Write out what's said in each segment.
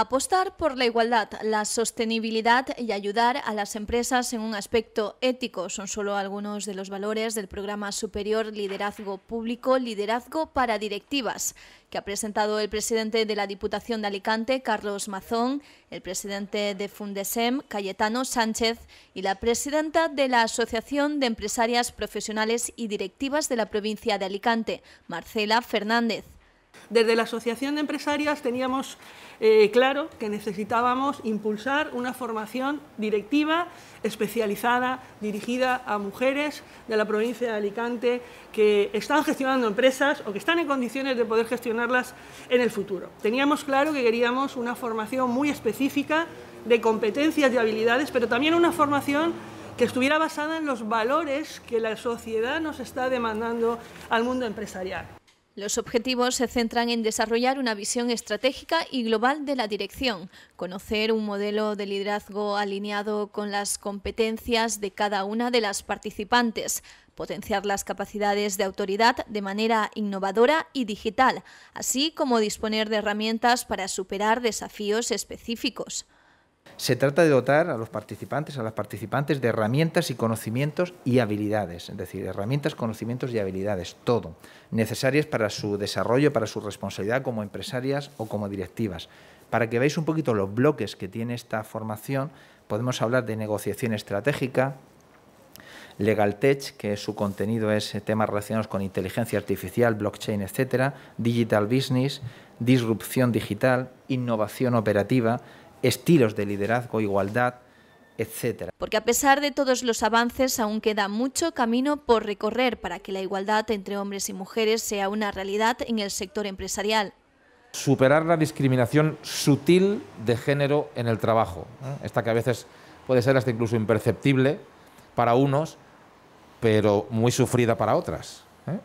Apostar por la igualdad, la sostenibilidad y ayudar a las empresas en un aspecto ético son solo algunos de los valores del programa superior Liderazgo Público, Liderazgo para Directivas, que ha presentado el presidente de la Diputación de Alicante, Carlos Mazón, el presidente de Fundesem, Cayetano Sánchez, y la presidenta de la Asociación de Empresarias Profesionales y Directivas de la provincia de Alicante, Marcela Fernández. Desde la Asociación de Empresarias teníamos eh, claro que necesitábamos impulsar una formación directiva, especializada, dirigida a mujeres de la provincia de Alicante que están gestionando empresas o que están en condiciones de poder gestionarlas en el futuro. Teníamos claro que queríamos una formación muy específica de competencias y habilidades, pero también una formación que estuviera basada en los valores que la sociedad nos está demandando al mundo empresarial. Los objetivos se centran en desarrollar una visión estratégica y global de la dirección, conocer un modelo de liderazgo alineado con las competencias de cada una de las participantes, potenciar las capacidades de autoridad de manera innovadora y digital, así como disponer de herramientas para superar desafíos específicos. Se trata de dotar a los participantes, a las participantes, de herramientas y conocimientos y habilidades, es decir, herramientas, conocimientos y habilidades, todo, necesarias para su desarrollo, para su responsabilidad como empresarias o como directivas. Para que veáis un poquito los bloques que tiene esta formación, podemos hablar de negociación estratégica, LegalTech, que su contenido es temas relacionados con inteligencia artificial, blockchain, etcétera, digital business, disrupción digital, innovación operativa, estilos de liderazgo, igualdad, etc. Porque a pesar de todos los avances, aún queda mucho camino por recorrer para que la igualdad entre hombres y mujeres sea una realidad en el sector empresarial. Superar la discriminación sutil de género en el trabajo, ¿eh? esta que a veces puede ser hasta incluso imperceptible para unos, pero muy sufrida para otras. ¿eh?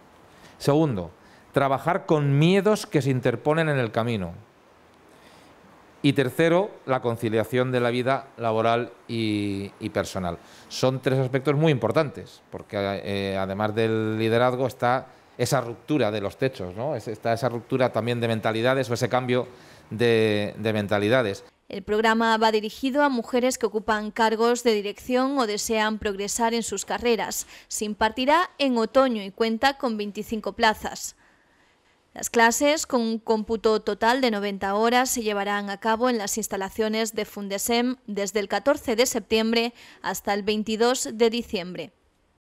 Segundo, trabajar con miedos que se interponen en el camino. Y tercero, la conciliación de la vida laboral y, personal. Son tres aspectos muy importantes, porque eh, además del liderazgo está esa ruptura de los techos, ¿no? está esa ruptura también de mentalidades o ese cambio de, de mentalidades. El programa va dirigido a mujeres que ocupan cargos de dirección o desean progresar en sus carreras. Se impartirá en otoño y cuenta con 25 plazas. Las clases, con un cómputo total de 90 horas, se llevarán a cabo en las instalaciones de Fundesem desde el 14 de septiembre hasta el 22 de diciembre.